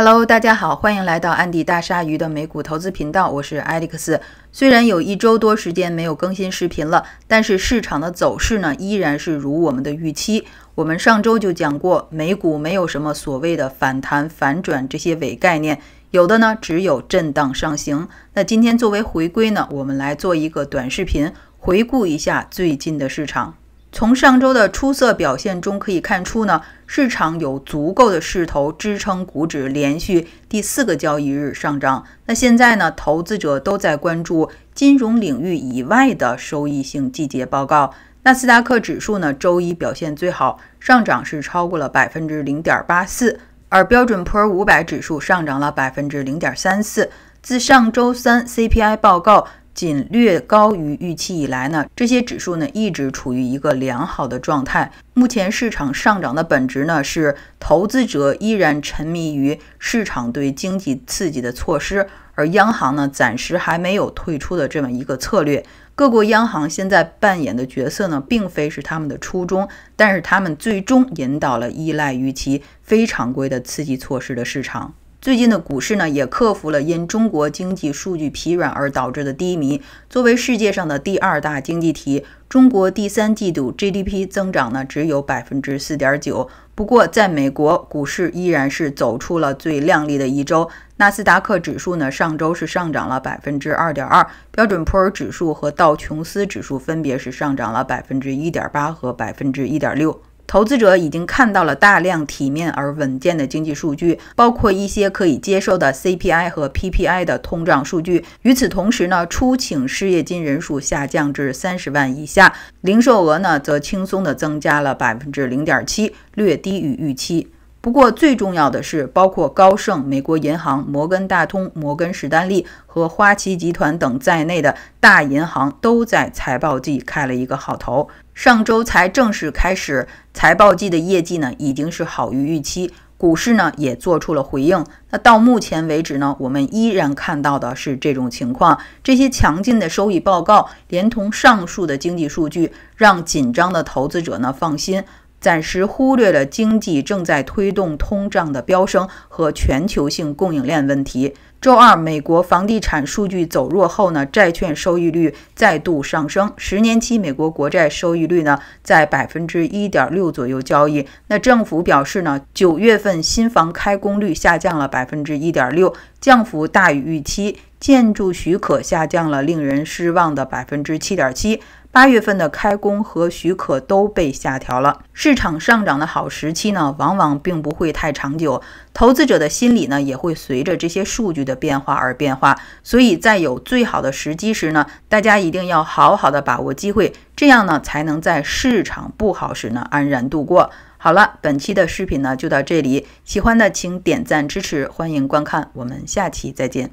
Hello，大家好，欢迎来到安迪大鲨鱼的美股投资频道，我是艾利克斯。虽然有一周多时间没有更新视频了，但是市场的走势呢，依然是如我们的预期。我们上周就讲过，美股没有什么所谓的反弹、反转这些伪概念，有的呢只有震荡上行。那今天作为回归呢，我们来做一个短视频，回顾一下最近的市场。从上周的出色表现中可以看出呢，市场有足够的势头支撑股指连续第四个交易日上涨。那现在呢，投资者都在关注金融领域以外的收益性季节报告。纳斯达克指数呢，周一表现最好，上涨是超过了百分之零点八四，而标准普尔五百指数上涨了百分之零点三四。自上周三 CPI 报告。仅略高于预期以来呢，这些指数呢一直处于一个良好的状态。目前市场上涨的本质呢是投资者依然沉迷于市场对经济刺激的措施，而央行呢暂时还没有退出的这么一个策略。各国央行现在扮演的角色呢，并非是他们的初衷，但是他们最终引导了依赖于其非常规的刺激措施的市场。最近的股市呢，也克服了因中国经济数据疲软而导致的低迷。作为世界上的第二大经济体，中国第三季度 GDP 增长呢只有百分之四点九。不过，在美国股市依然是走出了最靓丽的一周。纳斯达克指数呢，上周是上涨了百分之二点二；标准普尔指数和道琼斯指数分别是上涨了百分之一点八和百分之一点六。投资者已经看到了大量体面而稳健的经济数据，包括一些可以接受的 CPI 和 PPI 的通胀数据。与此同时呢，初请失业金人数下降至三十万以下，零售额呢则轻松的增加了百分之零点七，略低于预期。不过，最重要的是，包括高盛、美国银行、摩根大通、摩根士丹利和花旗集团等在内的大银行都在财报季开了一个好头。上周才正式开始财报季的业绩呢，已经是好于预期，股市呢也做出了回应。那到目前为止呢，我们依然看到的是这种情况：这些强劲的收益报告，连同上述的经济数据，让紧张的投资者呢放心。暂时忽略了经济正在推动通胀的飙升和全球性供应链问题。周二，美国房地产数据走弱后呢，债券收益率再度上升。十年期美国国债收益率呢，在百分之一点六左右交易。那政府表示呢，九月份新房开工率下降了百分之一点六，降幅大于预期。建筑许可下降了令人失望的百分之七点七。八月份的开工和许可都被下调了。市场上涨的好时期呢，往往并不会太长久。投资者的心理呢，也会随着这些数据的变化而变化。所以在有最好的时机时呢，大家一定要好好的把握机会，这样呢，才能在市场不好时呢安然度过。好了，本期的视频呢就到这里。喜欢的请点赞支持，欢迎观看，我们下期再见。